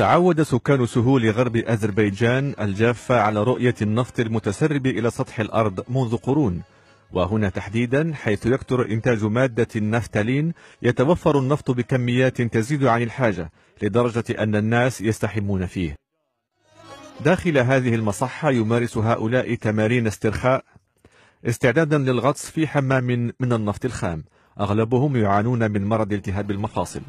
تعود سكان سهول غرب أذربيجان الجافة على رؤية النفط المتسرب إلى سطح الأرض منذ قرون وهنا تحديدا حيث يكثر إنتاج مادة النفتالين يتوفر النفط بكميات تزيد عن الحاجة لدرجة أن الناس يستحمون فيه داخل هذه المصحة يمارس هؤلاء تمارين استرخاء استعدادا للغطس في حمام من النفط الخام أغلبهم يعانون من مرض التهاب المفاصل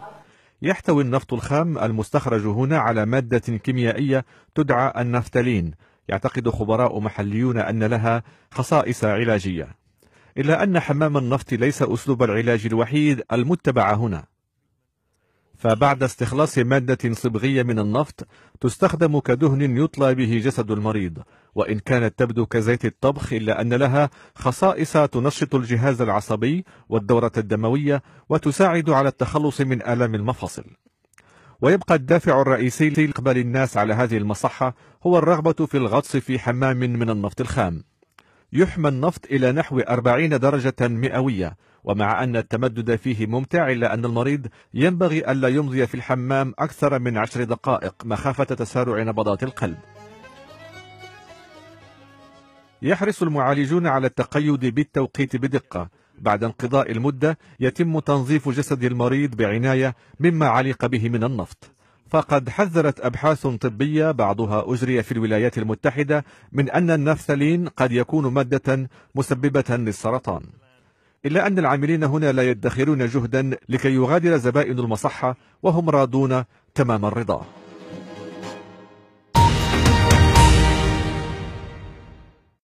يحتوي النفط الخام المستخرج هنا على مادة كيميائية تدعى النفتالين يعتقد خبراء محليون أن لها خصائص علاجية إلا أن حمام النفط ليس أسلوب العلاج الوحيد المتبع هنا فبعد استخلاص مادة صبغية من النفط تستخدم كدهن يطلى به جسد المريض وإن كانت تبدو كزيت الطبخ إلا أن لها خصائص تنشط الجهاز العصبي والدورة الدموية وتساعد على التخلص من آلام المفاصل ويبقى الدافع الرئيسي لإقبال الناس على هذه المصحة هو الرغبة في الغطس في حمام من النفط الخام يحمى النفط إلى نحو 40 درجة مئوية ومع أن التمدد فيه ممتع إلا أن المريض ينبغي ألا يمضي في الحمام أكثر من عشر دقائق مخافة تسارع نبضات القلب يحرص المعالجون على التقيد بالتوقيت بدقة بعد انقضاء المدة يتم تنظيف جسد المريض بعناية مما علق به من النفط فقد حذرت أبحاث طبية بعضها أجري في الولايات المتحدة من أن النفثلين قد يكون مادة مسببة للسرطان إلا أن العاملين هنا لا يدخرون جهدا لكي يغادر زبائن المصحة وهم راضون تمام الرضا